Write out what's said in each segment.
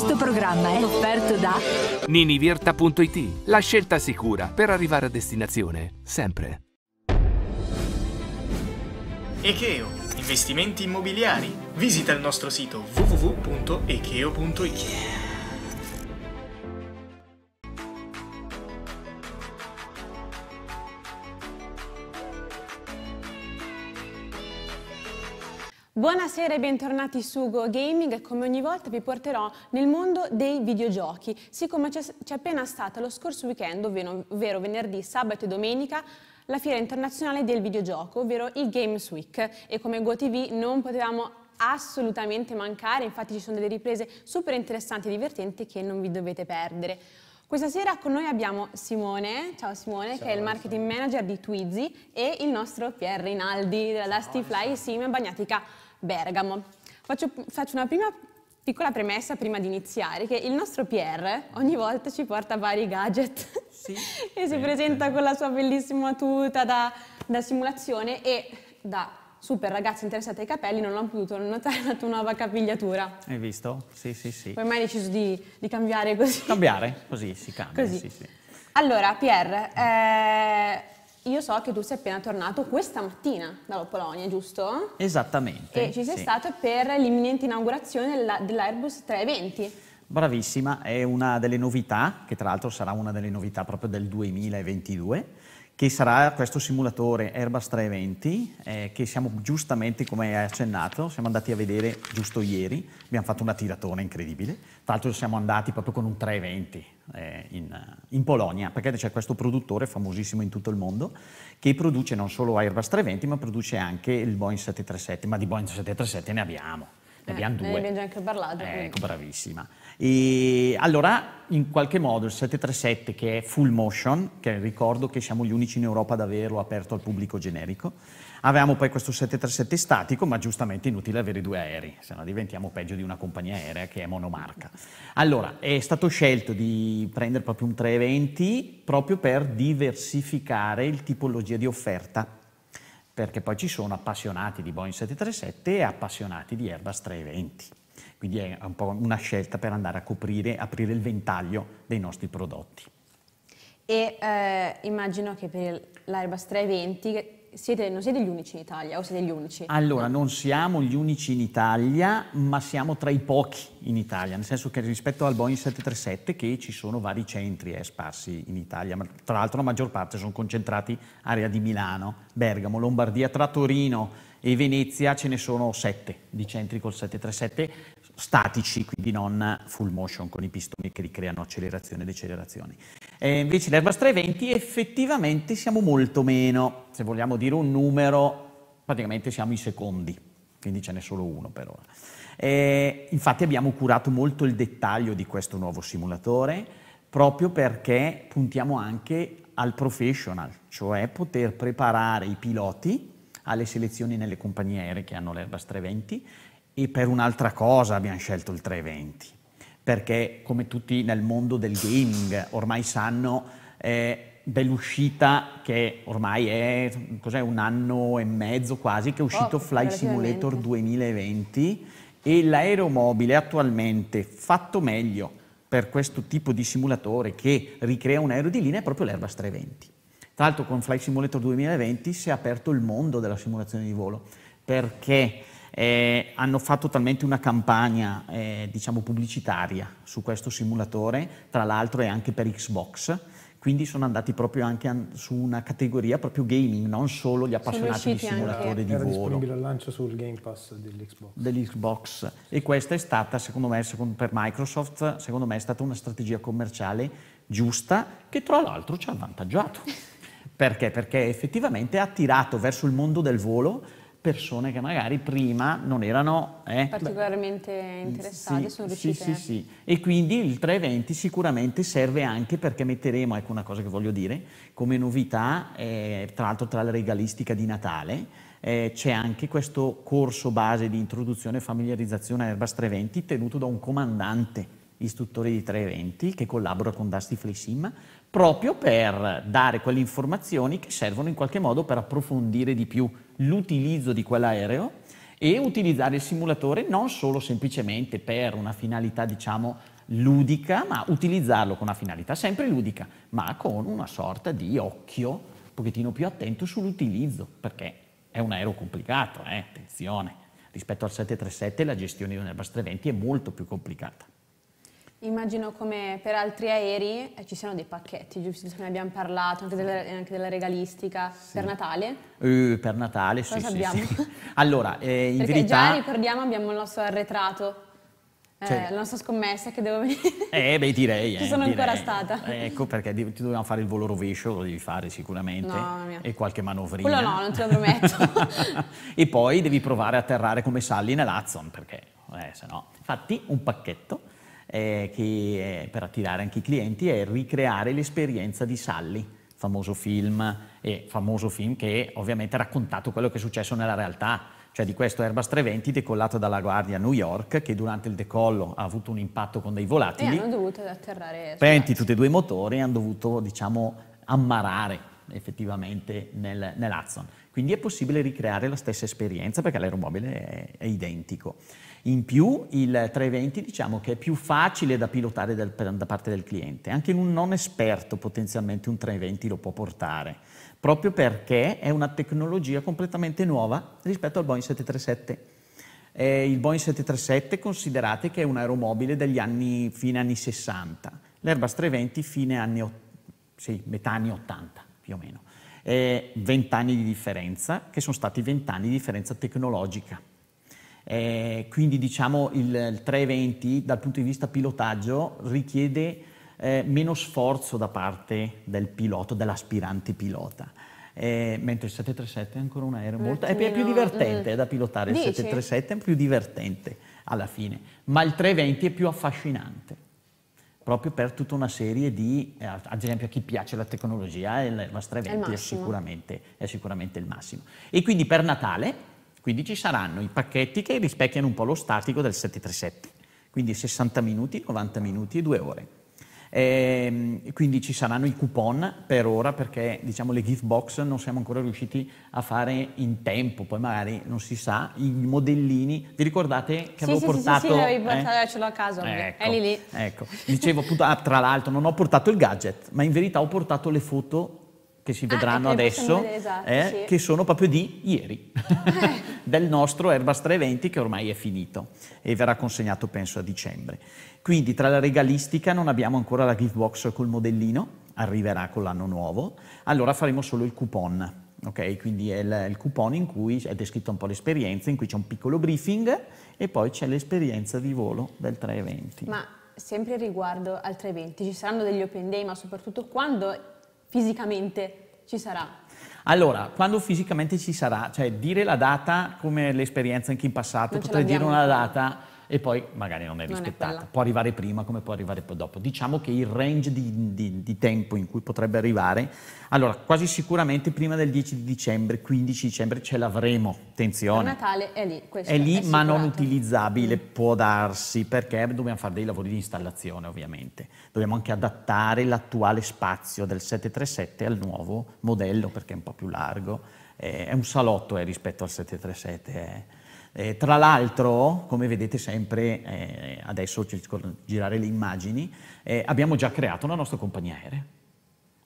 Questo programma è offerto da ninivirta.it, la scelta sicura per arrivare a destinazione, sempre. Echeo, investimenti immobiliari. Visita il nostro sito www.echeo.it. Buonasera e bentornati su Go Gaming come ogni volta vi porterò nel mondo dei videogiochi. Siccome c'è appena stata lo scorso weekend, ovvero, ovvero venerdì, sabato e domenica, la fiera internazionale del videogioco, ovvero il Games Week e come GoTV non potevamo assolutamente mancare, infatti ci sono delle riprese super interessanti e divertenti che non vi dovete perdere. Questa sera con noi abbiamo Simone, ciao Simone, ciao, che è il marketing ciao. manager di Twizy e il nostro Pierre Rinaldi della Dusty Fly Sim Bagnatica. Bergamo. Faccio, faccio una prima piccola premessa prima di iniziare, che il nostro Pierre ogni volta ci porta vari gadget sì, e si presenta con la sua bellissima tuta da, da, simulazione e da super ragazza interessata ai capelli non ho potuto notare la tua nuova capigliatura. Hai visto? Sì, sì, sì. Poi mai hai deciso di, di, cambiare così? Cambiare, così si cambia. Così. Sì, sì. Allora, Pierre, eh, io so che tu sei appena tornato questa mattina dalla Polonia, giusto? Esattamente. E ci sei sì. stato per l'imminente inaugurazione dell'Airbus 320. Bravissima, è una delle novità, che tra l'altro sarà una delle novità proprio del 2022 che sarà questo simulatore Airbus 320 eh, che siamo giustamente, come hai accennato, siamo andati a vedere giusto ieri, abbiamo fatto una tiratona incredibile, tra l'altro siamo andati proprio con un 320 eh, in, in, Polonia, perché c'è questo produttore famosissimo in tutto il mondo che produce non solo Airbus 320 ma produce anche il Boeing 737, ma di Boeing 737 ne abbiamo, ne eh, abbiamo due. Ne abbiamo già anche parlato. Ecco, bravissima. E allora in qualche modo il 737 che è full motion, che ricordo che siamo gli unici in Europa ad averlo aperto al pubblico generico, avevamo poi questo 737 statico, ma giustamente inutile avere due aerei, se no diventiamo peggio di una compagnia aerea che è monomarca. Allora, è stato scelto di prendere proprio un 320 proprio per diversificare il tipologia di offerta perché poi ci sono appassionati di Boeing 737 e appassionati di Airbus 320. Quindi è un po' una scelta per andare a coprire, aprire il ventaglio dei nostri prodotti. E eh, immagino che per l'Airbus 320 siete, non siete gli unici in Italia o siete gli unici? Allora, non siamo gli unici in Italia, ma siamo tra i pochi in Italia, nel senso che rispetto al Boeing 737 che ci sono vari centri eh, sparsi in Italia, ma tra l'altro la maggior parte sono concentrati area di Milano, Bergamo, Lombardia, tra Torino e Venezia ce ne sono sette di centri col 737 statici, quindi non full motion con i pistoni che ricreano accelerazione e decelerazione. E invece l'Airbus 320 effettivamente siamo molto meno, se vogliamo dire un numero, praticamente siamo i secondi, quindi ce n'è solo uno per ora. E infatti abbiamo curato molto il dettaglio di questo nuovo simulatore, proprio perché puntiamo anche al professional, cioè poter preparare i piloti alle selezioni nelle compagnie aeree che hanno l'Airbus 320 e per un'altra cosa abbiamo scelto il 320, perché come tutti nel mondo del gaming ormai sanno, eh, dell'uscita che ormai è un anno e mezzo quasi, che è uscito oh, Fly Simulator 2020 e l'aeromobile attualmente fatto meglio per questo tipo di simulatore che ricrea un aereo di linea è proprio l'Airbus 320. Tra l'altro con Fly Simulator 2020 si è aperto il mondo della simulazione di volo, perché eh, hanno fatto talmente una campagna eh, diciamo pubblicitaria su questo simulatore, tra l'altro è anche per Xbox, quindi sono andati proprio anche su una categoria proprio gaming, non solo gli appassionati di simulatori di era volo. Era disponibile al lancio sul Game Pass dell'Xbox. Dell'Xbox sì. e questa è stata, secondo me, per Microsoft, secondo me è stata una strategia commerciale giusta che tra l'altro ci ha avvantaggiato. Perché? Perché effettivamente ha attirato verso il mondo del volo persone che magari prima non erano eh, particolarmente interessate, sì, sono riuscite. Sì, sì, sì. E quindi il 320 sicuramente serve anche perché metteremo, ecco una cosa che voglio dire, come novità, eh, tra l'altro tra la regalistica di Natale, eh, c'è anche questo corso base di introduzione e familiarizzazione a Airbus 320 tenuto da un comandante istruttori di 320 che collabora con Dusty Fleissim proprio per dare quelle informazioni che servono in qualche modo per approfondire di più l'utilizzo di quell'aereo e utilizzare il simulatore non solo semplicemente per una finalità diciamo ludica, ma utilizzarlo con una finalità sempre ludica, ma con una sorta di occhio un pochettino più attento sull'utilizzo, perché è un aereo complicato, eh? attenzione, rispetto al 737 la gestione di un Airbus 320 è molto più complicata. Immagino come per altri aerei eh, ci siano dei pacchetti, giusto? Ne abbiamo parlato, anche della, anche della regalistica. Sì. Per Natale? Uh, per Natale, Cosa sì, abbiamo? Sì, sì. Allora, eh, in Perché verità... già ricordiamo abbiamo il nostro arretrato. Eh, cioè, eh, la nostra scommessa che devo venire. Eh, beh, direi. Ci eh, sono direi. ancora stata. Eh, ecco perché ti dobbiamo fare il volo rovescio, lo devi fare sicuramente. No, e qualche manovrina. Quello no, non te lo prometto. e poi devi provare a atterrare come Sally nell'Hudson, perché eh, se no. Infatti, un pacchetto eh, che, eh, per attirare anche i clienti è ricreare l'esperienza di Sally, famoso film, eh, famoso film che ovviamente ha raccontato quello che è successo nella realtà, cioè di questo Airbus 320 decollato dalla guardia a New York che durante il decollo ha avuto un impatto con dei volatili. E eh, hanno dovuto atterrare. Penti tutti e due i motori e hanno dovuto diciamo ammarare effettivamente nel, nell'Hudson. Quindi è possibile ricreare la stessa esperienza perché l'aeromobile è, è identico. In più il 320 diciamo che è più facile da pilotare del, da parte del cliente, anche in un non esperto potenzialmente un 320 lo può portare, proprio perché è una tecnologia completamente nuova rispetto al Boeing 737. Eh, il Boeing 737 considerate che è un aeromobile degli anni, fine anni 60, l'Airbus 320 fine anni, sì, metà anni 80 più o meno, 20 anni di differenza che sono stati 20 anni di differenza tecnologica eh, quindi diciamo il, il 320 dal punto di vista pilotaggio richiede eh, meno sforzo da parte del pilota, dell'aspirante pilota. Eh, mentre il 737 è ancora un aereo molto... È più, è più divertente mm. da pilotare, il 737 è più divertente alla fine, ma il 320 è più affascinante proprio per tutta una serie di, eh, ad esempio a chi piace la tecnologia, il, la 320 è, è, sicuramente, è sicuramente il massimo. E quindi per Natale quindi ci saranno i pacchetti che rispecchiano un po' lo statico del 737, quindi 60 minuti, 90 minuti e 2 ore. E, ehm, quindi ci saranno i coupon per ora perché diciamo, le gift box non siamo ancora riusciti a fare in tempo, poi magari non si sa, i modellini, vi ricordate che sì, avevo sì, portato... Sì, sì, sì, avevi portato, eh? ce l'ho a casa, ecco, è lì lì. Ecco, dicevo appunto, ah, tra l'altro non ho portato il gadget, ma in verità ho portato le foto che si ah, vedranno ah, adesso, esatto, eh, sì. che sono proprio di ieri, del nostro Airbus 320 che ormai è finito e verrà consegnato penso a dicembre. Quindi tra la regalistica non abbiamo ancora la gift box col modellino, arriverà con l'anno nuovo, allora faremo solo il coupon. Okay, quindi è il, il, coupon in cui è descritto un po' l'esperienza, in cui c'è un piccolo briefing e poi c'è l'esperienza di volo del 320. Ma sempre riguardo al 320, ci saranno degli open day, ma soprattutto quando fisicamente ci sarà? Allora, quando fisicamente ci sarà, cioè dire la data come l'esperienza anche in passato, potrei dire una data e poi magari non è rispettata. Non è può arrivare prima come può arrivare poi dopo. Diciamo che il range di, di, di, tempo in cui potrebbe arrivare, allora quasi sicuramente prima del 10 di dicembre, 15 dicembre ce l'avremo, attenzione. Il Natale è lì, questo è lì è ma non utilizzabile, mm. può darsi, perché dobbiamo fare dei lavori di installazione ovviamente. Dobbiamo anche adattare l'attuale spazio del 737 al nuovo modello perché è un po' più largo. Eh, è un salotto eh, rispetto al 737. Eh eh, tra l'altro, come vedete sempre, eh, adesso girare le immagini, eh, abbiamo già creato la nostra compagnia aerea.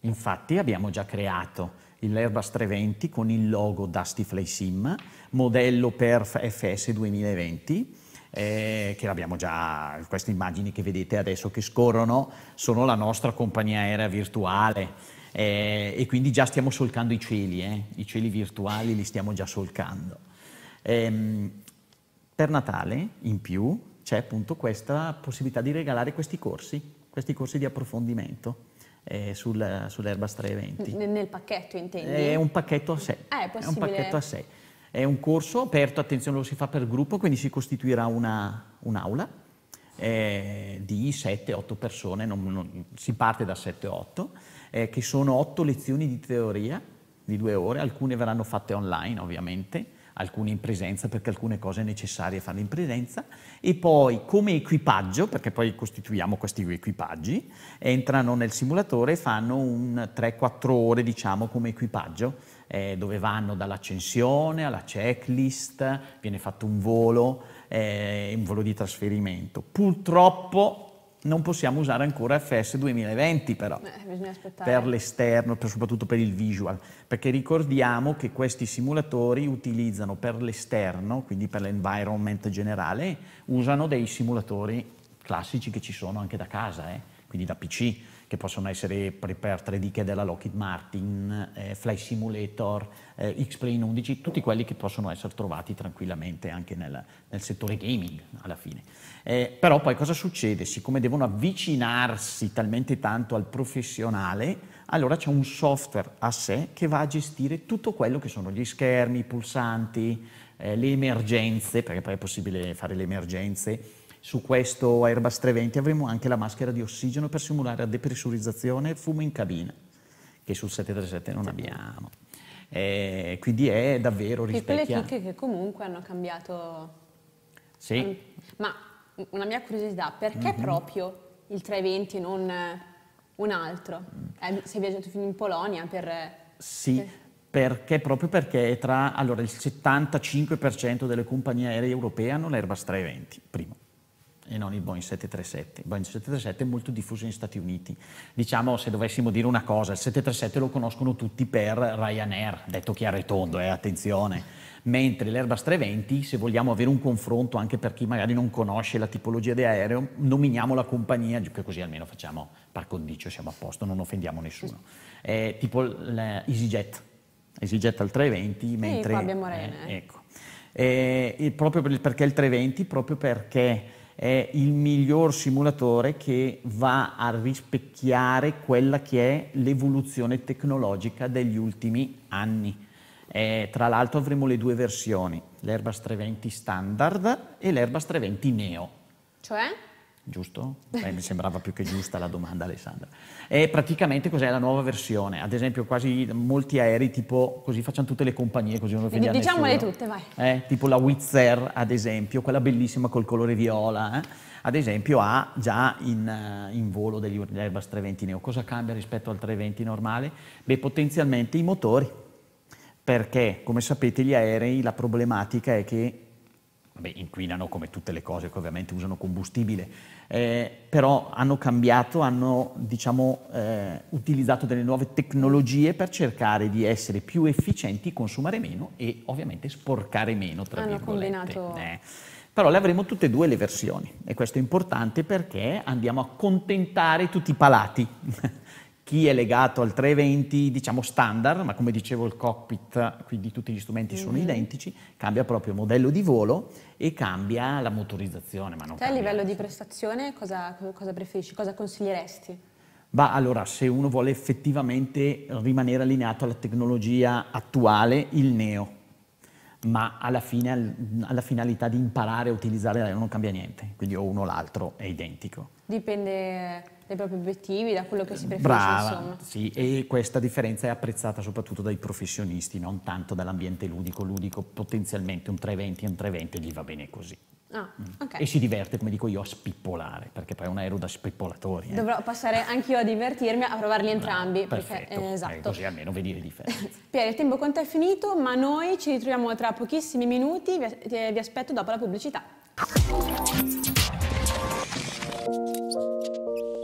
Infatti abbiamo già creato l'Airbus 320 con il logo Dusty Fly Sim, modello per FS 2020, eh, che abbiamo già, queste immagini che vedete adesso che scorrono sono la nostra compagnia aerea virtuale eh, e quindi già stiamo solcando i cieli, eh, i cieli virtuali li stiamo già solcando. Ehm, per Natale, in più, c'è appunto questa possibilità di regalare questi corsi, questi corsi di approfondimento. Eh, sul, sull'Herbas 320. N nel pacchetto intendi? È un pacchetto a sé. Ah, è, è un pacchetto a sé. È un corso aperto, attenzione lo si fa per gruppo, quindi si costituirà un'aula eh, di 7-8 persone, non, non, si parte da 7-8, eh, che sono 8 lezioni di teoria di due ore, alcune verranno fatte online ovviamente, alcune in presenza perché alcune cose è necessarie farle in presenza e poi come equipaggio, perché poi costituiamo questi equipaggi, entrano nel simulatore e fanno un 3-4 ore diciamo come equipaggio eh, dove vanno dall'accensione alla checklist, viene fatto un volo, eh, un volo di trasferimento. Purtroppo non possiamo usare ancora FS 2020 però, eh, per l'esterno, soprattutto per il visual, perché ricordiamo che questi simulatori utilizzano per l'esterno, quindi per l'environment generale, usano dei simulatori classici che ci sono anche da casa, eh, quindi da PC che possono essere per tre diche della Lockheed Martin, eh, Fly Simulator, eh, X-Plane 11, tutti quelli che possono essere trovati tranquillamente anche nel, nel settore gaming alla fine. Eh, però poi cosa succede? Siccome devono avvicinarsi talmente tanto al professionale, allora c'è un software a sé che va a gestire tutto quello che sono gli schermi, i pulsanti, eh, le emergenze, perché poi è possibile fare le emergenze, su questo Airbus 320 avremo anche la maschera di ossigeno per simulare la depressurizzazione e fumo in cabina, che sul 737 non abbiamo. Eh, quindi è davvero rispecchia... Piccole chicche che comunque hanno cambiato... Sì. ma una mia curiosità, perché mm -hmm. proprio il 320 e non un altro? Mm. Eh, sei viaggiato fino in Polonia per... Sì, per... Perché? Proprio perché tra allora, il 75% delle compagnie aeree europee hanno l'Airbus 320, prima e eh, non il Boeing 737. Il Boeing 737 è molto diffuso negli Stati Uniti. Diciamo, se dovessimo dire una cosa, il 737 lo conoscono tutti per Ryanair, detto chiaro e tondo, eh, attenzione. Mentre l'Airbus 320, se vogliamo avere un confronto anche per chi magari non conosce la tipologia di aereo, nominiamo la compagnia, che così almeno facciamo par condicio, siamo a posto, non offendiamo nessuno. È tipo l'EasyJet, EasyJet al 320, mentre... Sì, Fabio eh, eh, ecco. Eh, proprio perché il 320, proprio perché è il miglior simulatore che va a rispecchiare quella che è l'evoluzione tecnologica degli ultimi anni. Eh, tra l'altro avremo le due versioni, l'Airbus 320 standard e l'Airbus 320 Neo. Cioè? Giusto? Beh, mi sembrava più che giusta la domanda Alessandra. E praticamente cos'è la nuova versione? Ad esempio quasi molti aerei tipo, così facciamo tutte le compagnie così non lo vediamo Diciamole nessuno. tutte, vai. Eh? Tipo la Wizz Air ad esempio, quella bellissima col colore viola, eh? ad esempio ha già in, eh, in volo degli Airbus 320 Neo. Cosa cambia rispetto al 320 normale? Beh potenzialmente i motori, perché come sapete gli aerei la problematica è che vabbè, inquinano come tutte le cose che ovviamente usano combustibile, eh, però hanno cambiato, hanno diciamo, eh, utilizzato delle nuove tecnologie per cercare di essere più efficienti, consumare meno e ovviamente sporcare meno, tra hanno virgolette. Combinato... Eh. Però le avremo tutte e due le versioni e questo è importante perché andiamo a contentare tutti i palati. chi è legato al 320 diciamo standard, ma come dicevo il cockpit, quindi tutti gli strumenti mm-hmm. sono mhm. identici, cambia proprio modello di volo e cambia la motorizzazione. Ma non Te a livello di prestazione cosa, cosa preferisci, cosa consiglieresti? Ma allora, se uno vuole effettivamente rimanere allineato alla tecnologia attuale, il neo, ma alla fine alla finalità di imparare a utilizzare l'aereo non cambia niente, quindi o uno o l'altro è identico. Dipende dai propri obiettivi, da quello che si preferisce. Brava, insomma. sì, e questa differenza è apprezzata soprattutto dai professionisti, non tanto dall'ambiente ludico. Ludico potenzialmente un 320 e un 320 gli va bene così. Ah, mm. okay. E si diverte, come dico io, a spippolare, perché poi è un aereo da spippolatori. Eh. Dovrò passare anch'io a divertirmi, a provarli entrambi. Brava, perché, eh, eh esatto. Eh, così almeno vedi le differenze. Pier, il tempo con te è finito, ma noi ci ritroviamo tra pochissimi minuti. Vi, eh, vi aspetto dopo la pubblicità.